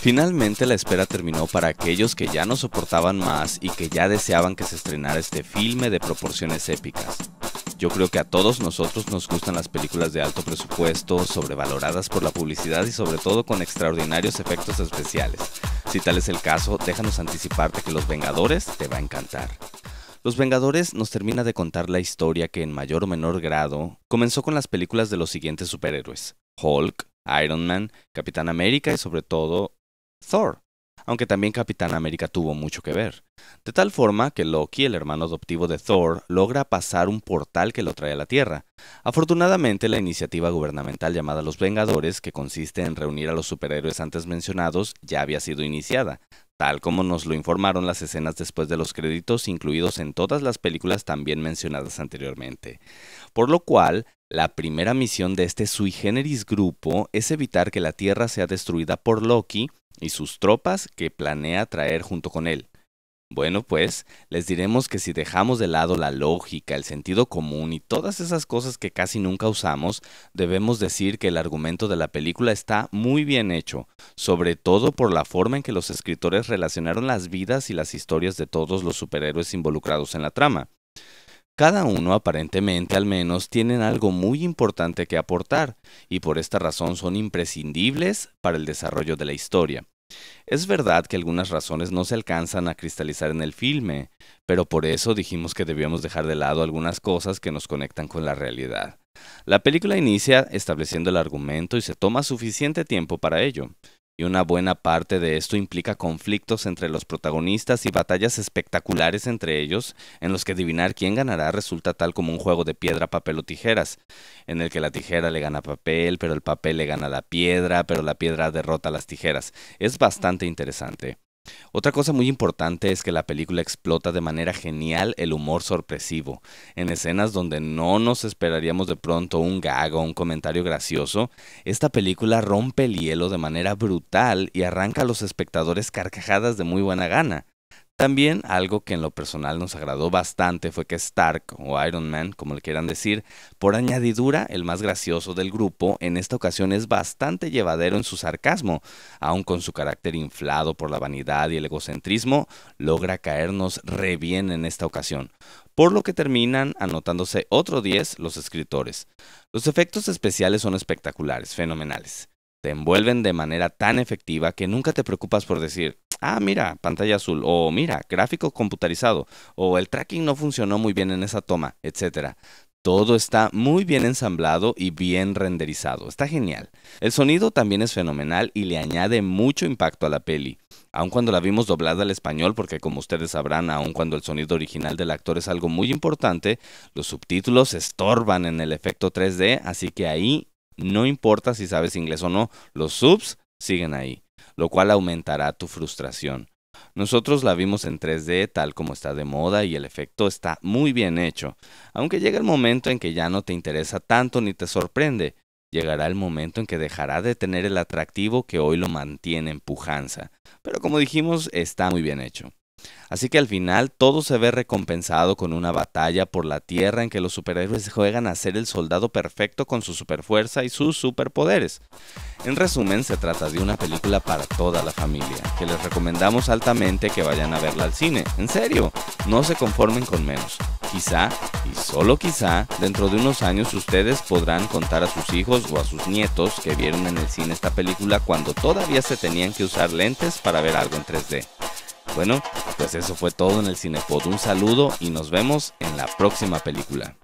Finalmente la espera terminó para aquellos que ya no soportaban más y que ya deseaban que se estrenara este filme de proporciones épicas. Yo creo que a todos nosotros nos gustan las películas de alto presupuesto, sobrevaloradas por la publicidad y sobre todo con extraordinarios efectos especiales. Si tal es el caso, déjanos anticiparte que Los Vengadores te va a encantar. Los Vengadores nos termina de contar la historia que en mayor o menor grado comenzó con las películas de los siguientes superhéroes. Hulk, Iron Man, Capitán América y sobre todo Thor, aunque también Capitán América tuvo mucho que ver. De tal forma que Loki, el hermano adoptivo de Thor, logra pasar un portal que lo trae a la Tierra. Afortunadamente, la iniciativa gubernamental llamada Los Vengadores, que consiste en reunir a los superhéroes antes mencionados, ya había sido iniciada, tal como nos lo informaron las escenas después de los créditos incluidos en todas las películas también mencionadas anteriormente. Por lo cual, la primera misión de este sui generis grupo es evitar que la Tierra sea destruida por Loki, y sus tropas que planea traer junto con él. Bueno, pues les diremos que si dejamos de lado la lógica, el sentido común y todas esas cosas que casi nunca usamos, debemos decir que el argumento de la película está muy bien hecho, sobre todo por la forma en que los escritores relacionaron las vidas y las historias de todos los superhéroes involucrados en la trama. Cada uno aparentemente al menos tienen algo muy importante que aportar y por esta razón son imprescindibles para el desarrollo de la historia. Es verdad que algunas razones no se alcanzan a cristalizar en el filme, pero por eso dijimos que debíamos dejar de lado algunas cosas que nos conectan con la realidad. La película inicia estableciendo el argumento y se toma suficiente tiempo para ello y una buena parte de esto implica conflictos entre los protagonistas y batallas espectaculares entre ellos, en los que adivinar quién ganará resulta tal como un juego de piedra, papel o tijeras, en el que la tijera le gana papel, pero el papel le gana la piedra, pero la piedra derrota a las tijeras. Es bastante interesante. Otra cosa muy importante es que la película explota de manera genial el humor sorpresivo. En escenas donde no nos esperaríamos de pronto un gag o un comentario gracioso, esta película rompe el hielo de manera brutal y arranca a los espectadores carcajadas de muy buena gana. También algo que en lo personal nos agradó bastante fue que Stark, o Iron Man, como le quieran decir, por añadidura el más gracioso del grupo, en esta ocasión es bastante llevadero en su sarcasmo, aun con su carácter inflado por la vanidad y el egocentrismo, logra caernos re bien en esta ocasión por lo que terminan anotándose otro 10 los escritores. Los efectos especiales son espectaculares, fenomenales. Te envuelven de manera tan efectiva que nunca te preocupas por decir, ah, mira, pantalla azul, o mira, gráfico computarizado, o el tracking no funcionó muy bien en esa toma, etc. Todo está muy bien ensamblado y bien renderizado, está genial. El sonido también es fenomenal y le añade mucho impacto a la peli. Aun cuando la vimos doblada al español, porque como ustedes sabrán, aun cuando el sonido original del actor es algo muy importante, los subtítulos estorban en el efecto 3D, así que ahí no importa si sabes inglés o no, los subs siguen ahí lo cual aumentará tu frustración. Nosotros la vimos en 3D tal como está de moda y el efecto está muy bien hecho, aunque llega el momento en que ya no te interesa tanto ni te sorprende, llegará el momento en que dejará de tener el atractivo que hoy lo mantiene en pujanza, pero como dijimos está muy bien hecho. Así que al final todo se ve recompensado con una batalla por la Tierra en que los superhéroes juegan a ser el soldado perfecto con su superfuerza y sus superpoderes. En resumen, se trata de una película para toda la familia, que les recomendamos altamente que vayan a verla al cine. En serio, no se conformen con menos. Quizá, y solo quizá, dentro de unos años ustedes podrán contar a sus hijos o a sus nietos que vieron en el cine esta película cuando todavía se tenían que usar lentes para ver algo en 3D. Bueno, pues eso fue todo en el Cinepod. Un saludo y nos vemos en la próxima película.